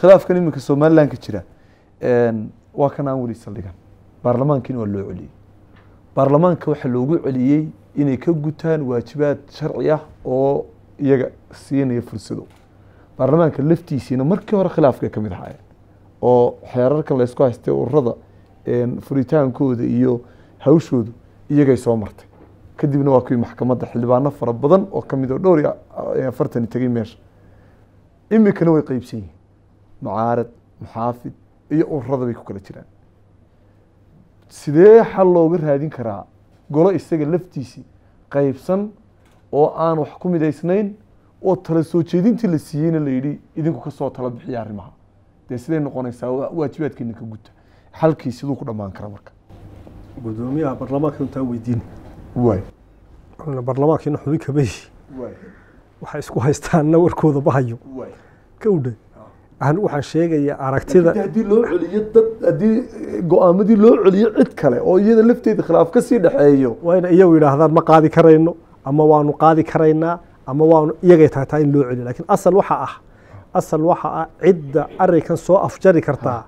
khilaafkan iminka somalilanka jira waa kan aan weli saldhigan baarlamaankiina waa loo celiyey baarlamaanka waxaa loogu celiyey inay ka gutaan waajibaad sharci ah oo iyaga siinaya fursado baarlamaanka laftiisiina markii hore khilaafka ka mid ahaaye oo xeerarka laysku haystay ururada furitaankooda iyo hawshoodu iyagay soo martay kadibna waa kuwii maxkamadda xildhibaano fara badan oo kamid oo dhowr iyo afartani tegey meesha iminkana way qeybsan yihiin mucaarad muxaafid iyo urada bay ku kala jiraan sidee xal looga raadin karaa golo isaga laftiisii qeybsan oo aan wax ku midaysnayn oo tala soo jeedintii la siiyeyna la yidhi idinku kasoo tala bixiya arrimaha dee siday noqonaysaa waajibaadkiina ka guta xalkii siduu ku dhammaan kara marka gudoomiyaha barlamaanka intaa weydiin waay barlamaankina xubi kamayi waxay isku haystaanna warkooda bahayo kawdha waxaan sheegayaa aragtida haddii loo celiyo dad haddii go-aamadii loo celiyo cid kale oo iyada lafteeda khilaaf ka sii dhexeeyo waa iyagu yidhaahdaan ma qaadi karayno ama waanu qaadi karaynaa ama waanu iyagay tahay in loo celiyo lakiin asal waxa ah asal waxa ah cidda arinkan soo afjari kartaa ah.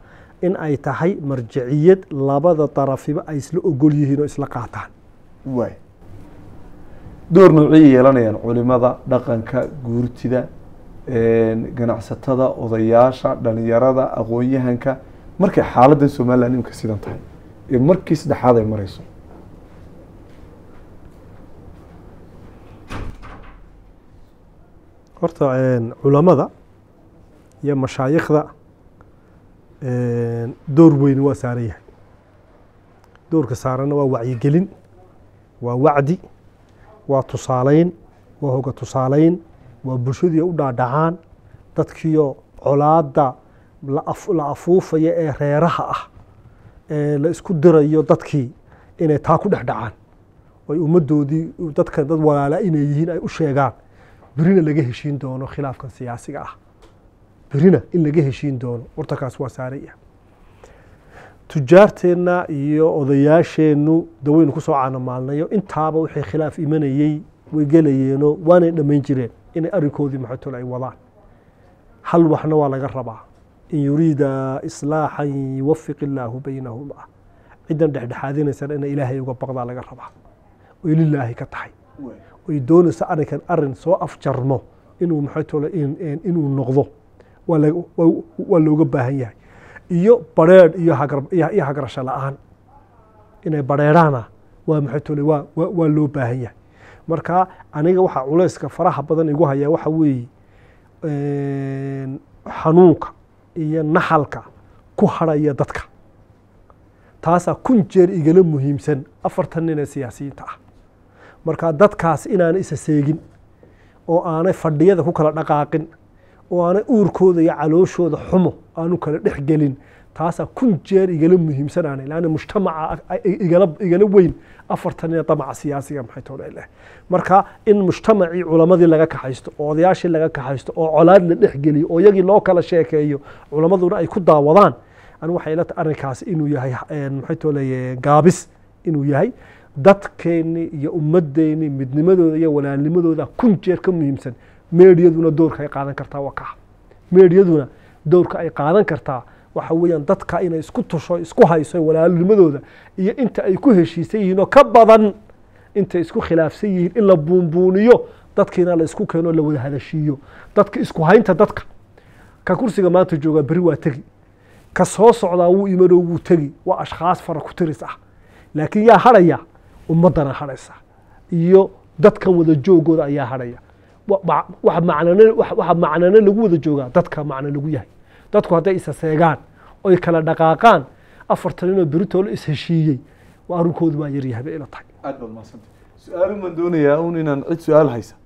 in ay tahay marjiciyad labada darafiba ay isla ogol yihiin oo isla qaataan waay door noociyay yeelanayaan culimada dhaqanka guurtida ganacsatada odayaasha dhalinyarada aqoon-yahanka markay xaaladan somalilan imika sidan tahay ee markii saddexaad ay marayso horta culamada iyo mashaayikhda door weyn waa saaran yahay doorka saaranna waa wacyigelin waa wacdi waa tusaaleyn waa hoga tusaaleyn waa bulshadii u dhaadhacaan dadkiiyo colaadda la afuufaya ee reeraha ah ee la isku dirayo dadkii inay taa ku dhexdhacaan oy ummadoodii dadka dad walaala inay yihiin ay u sheegaan berina laga heshiin doono khilaafkan siyaasiga ah berina in laga heshiin doono wartakaas waa saaraya tujaarteenna iyo odayaasheennu de kusoo ku intaaba wixii khilaaf imanayey way gelayeeno waanay dhammayn jireen inay arrinkoodii maxatol ay wadaan hal waxna waa laga rabaa in yuriida islaaxan yuwafiq illaahu baynahuma ciddan dhexdhexaadinaysana ina ilaahay uga baqdaa laga rabaa oy lilaahi ka tahay oy doonaysa arrinkan arrin soo afjarmo inuu maxatol inuu noqdo waa looga baahan yahay iyo barheedh iyo hagarasho la-aan inay barheedhaana waa maxatole waa loo baahan yahay markaa aniga waxaa culeyska faraha badan igu hayaa waxa weeye xanuunka iyo naxalka ku harhaya dadka taasaa ah kun jeer igala muhiimsan afartan nin ee siyaasiyiinta ah markaa dadkaas inaanay isa seegin oo aanay fadhiyada ku kala dhaqaaqin oo aanay uurkooda iyo calooshooda xumo aanu kala dhex gelin taasaa kun jeer igala muhiimsanaanay laanna mujtamaca igala igala weyn afartan iyo damaca siyaasiga maxay toona leh marka in mujtamacii culamadii laga kaxaysto oo odayaashii laga kaxaysto oo colaad la dhexgeliyo oo iyagii loo kala sheekeeyo culammaduna ay ku daawadaan anigu waxay ila tahay arrinkaasi inuu yahay maxay tooleye gaabis inuu yahay dadkeennii iyo ummaddeenii midnimadooda iyo walaalnimadooda kun jeer ka muhiimsan meediyaduna doorka ay qaadan kartaa waa meediyaduna doorka ay qaadan kartaa waxa weyaan dadka inay isku tusho isku hayso walaalnimadooda iyo inta ay ku heshiisan yihiin oo ka badan intay isku khilaafsan yihiin in la buunbuuniyo dadkiina la isku keeno la wada hadashiiyo dadka isku haynta dadka ka kursiga maanta joogaa beri waa tegi ka soo socdaa wuu imanoo wuu tegi waa ashkhaas fara ku tiris ah laakiin yaa hadhaya ummaddana hadhaysa iyo dadkan wada joogooda ayaa hadhaya wax macnane lagu wada joogaa dadka macna lagu yahay dadku hadday isaseegaan oy kala dhaqaaqaan afartan inoo beritoolo isheshiiyey arinkoodu baa yaryahay bay ila tahay aad baad mahadsanta su-aal doonayaa un inaan cid su-aal haysa